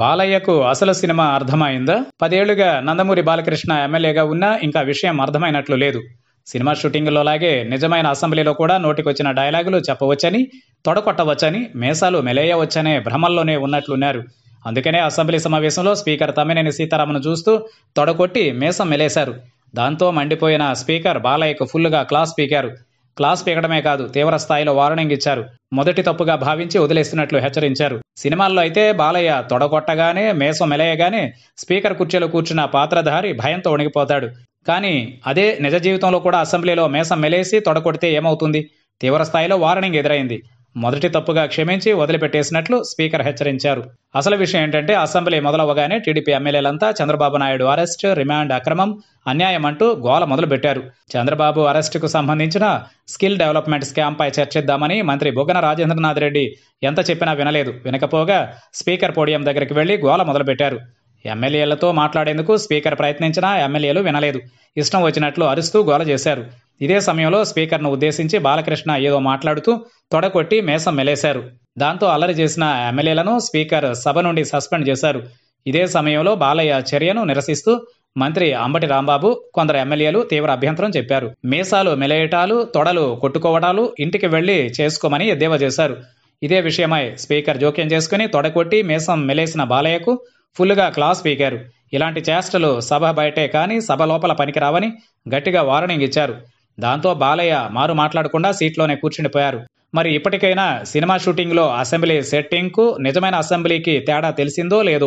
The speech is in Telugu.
బాలయ్యకు అసలు సినిమా అర్థమైందా పదేళ్లుగా నందమూరి బాలకృష్ణ ఎమ్మెల్యేగా ఉన్నా ఇంకా విషయం అర్థమైనట్లు లేదు సినిమా లాగే నిజమైన అసెంబ్లీలో కూడా నోటికొచ్చిన డైలాగులు చెప్పవచ్చని తొడకొట్టవచ్చని మేసాలు మెలేయవచ్చనే భ్రమల్లోనే ఉన్నట్లున్నారు అందుకనే అసెంబ్లీ సమావేశంలో స్పీకర్ తమ్మినేని సీతారామను చూస్తూ తొడకొట్టి మేసం మెలేశారు దాంతో మండిపోయిన స్పీకర్ బాలయ్యకు ఫుల్గా క్లాస్ పీకారు క్లాస్ పీకడమే కాదు తీవ్ర స్థాయిలో వార్నింగ్ ఇచ్చారు మొదటి తప్పుగా భావించి వదిలేస్తున్నట్లు హెచ్చరించారు సినిమాల్లో అయితే బాలయ్య తొడగొట్టగానే మేసం మెలయగానే స్పీకర్ కుర్చీలో కూర్చున్న పాత్రధారి భయంతో ఉణిగిపోతాడు కానీ అదే నిజ జీవితంలో కూడా అసెంబ్లీలో మేసం మెలేసి తొడగొడితే ఏమవుతుంది తీవ్ర స్థాయిలో వార్నింగ్ ఎదురైంది మొదటి తప్పుగా క్షమించి వదిలిపెట్టేసినట్లు స్పీకర్ హెచ్చరించారు అసలు విషయం ఏంటంటే అసెంబ్లీ మొదలవగానే టీడీపీ ఎమ్మెల్యేలంతా చంద్రబాబు నాయుడు అరెస్ట్ రిమాండ్ అక్రమం అన్యాయం అంటూ గోల మొదలుపెట్టారు చంద్రబాబు అరెస్టుకు సంబంధించిన స్కిల్ డెవలప్మెంట్ స్కామ్పై చర్చిద్దామని మంత్రి బుగ్గన రాజేంద్రనాథ్ రెడ్డి ఎంత చెప్పినా వినలేదు వినకపోగా స్పీకర్ పోడియం దగ్గరికి వెళ్లి గోల మొదలుపెట్టారు ఎమ్మెల్యేలతో మాట్లాడేందుకు స్పీకర్ ప్రయత్నించినా ఎమ్మెల్యేలు వినలేదు ఇష్టం వచ్చినట్లు అరుస్తూ గోల చేశారు ఇదే సమయంలో స్పీకర్ను ఉద్దేశించి బాలకృష్ణ ఏదో మాట్లాడుతూ తొడకొట్టి మేసం మెలేశారు దాంతో అల్లరి చేసిన ఎమ్మెల్యేలను స్పీకర్ సభ నుండి సస్పెండ్ చేశారు ఇదే సమయంలో బాలయ్య చర్యను నిరసిస్తూ మంత్రి అంబటి రాంబాబు కొందరు ఎమ్మెల్యేలు తీవ్ర అభ్యంతరం చెప్పారు మీసాలు మెలేయటాలు తొడలు కొట్టుకోవడాలు ఇంటికి వెళ్లి చేసుకోమని ఎద్దేవా చేశారు ఇదే విషయమై స్పీకర్ జోక్యం చేసుకుని తొడకొట్టి మీసం మెలేసిన బాలయ్యకు ఫుల్గా క్లాస్ పీకారు ఇలాంటి చేష్టలు సభ బయటే కానీ సభ లోపల పనికిరావని గట్టిగా వార్నింగ్ ఇచ్చారు దాంతో బాలయ్య మారు మాట్లాడకుండా సీట్లోనే కూర్చుండిపోయారు మరి ఇప్పటికైనా సినిమా షూటింగ్లో అసెంబ్లీ సెట్టింగ్కు నిజమైన అసెంబ్లీకి తేడా తెలిసిందో లేదో